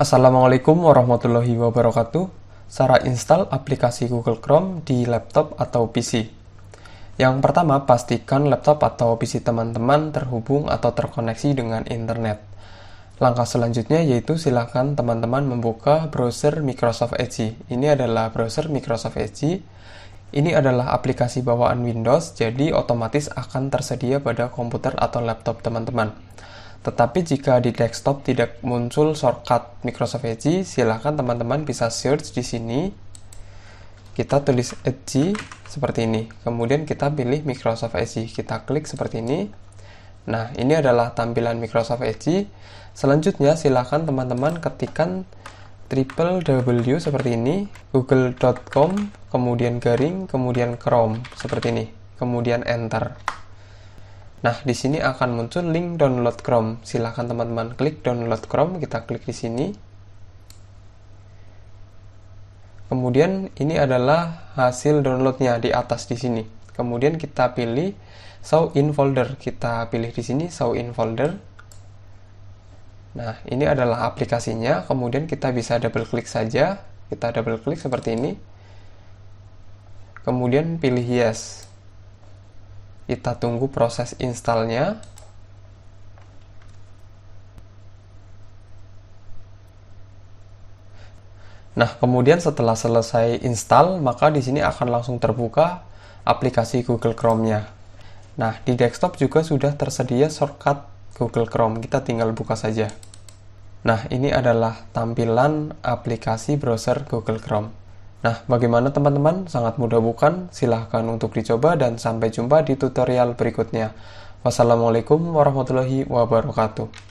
Assalamualaikum warahmatullahi wabarakatuh. Cara install aplikasi Google Chrome di laptop atau PC. Yang pertama, pastikan laptop atau PC teman-teman terhubung atau terkoneksi dengan internet. Langkah selanjutnya yaitu silakan teman-teman membuka browser Microsoft Edge. Ini adalah browser Microsoft Edge. Ini adalah aplikasi bawaan Windows, jadi otomatis akan tersedia pada komputer atau laptop teman-teman. Tetapi jika di desktop tidak muncul shortcut Microsoft Edge, silakan teman-teman bisa search di sini. Kita tulis Edge seperti ini. Kemudian kita pilih Microsoft Edge. Kita klik seperti ini. Nah, ini adalah tampilan Microsoft Edge. Selanjutnya, silakan teman-teman ketikkan www seperti ini, google.com, kemudian garing, kemudian chrome seperti ini, kemudian enter. Nah, di sini akan muncul link download Chrome. Silahkan teman-teman klik download Chrome, kita klik di sini. Kemudian ini adalah hasil downloadnya di atas di sini. Kemudian kita pilih show in folder. Kita pilih di sini show in folder. Nah, ini adalah aplikasinya. Kemudian kita bisa double klik saja. Kita double klik seperti ini. Kemudian pilih yes kita tunggu proses installnya Nah, kemudian setelah selesai install, maka di sini akan langsung terbuka aplikasi Google Chrome-nya. Nah, di desktop juga sudah tersedia shortcut Google Chrome. Kita tinggal buka saja. Nah, ini adalah tampilan aplikasi browser Google Chrome. Nah, bagaimana teman-teman? Sangat mudah bukan? Silahkan untuk dicoba dan sampai jumpa di tutorial berikutnya. Wassalamualaikum warahmatullahi wabarakatuh.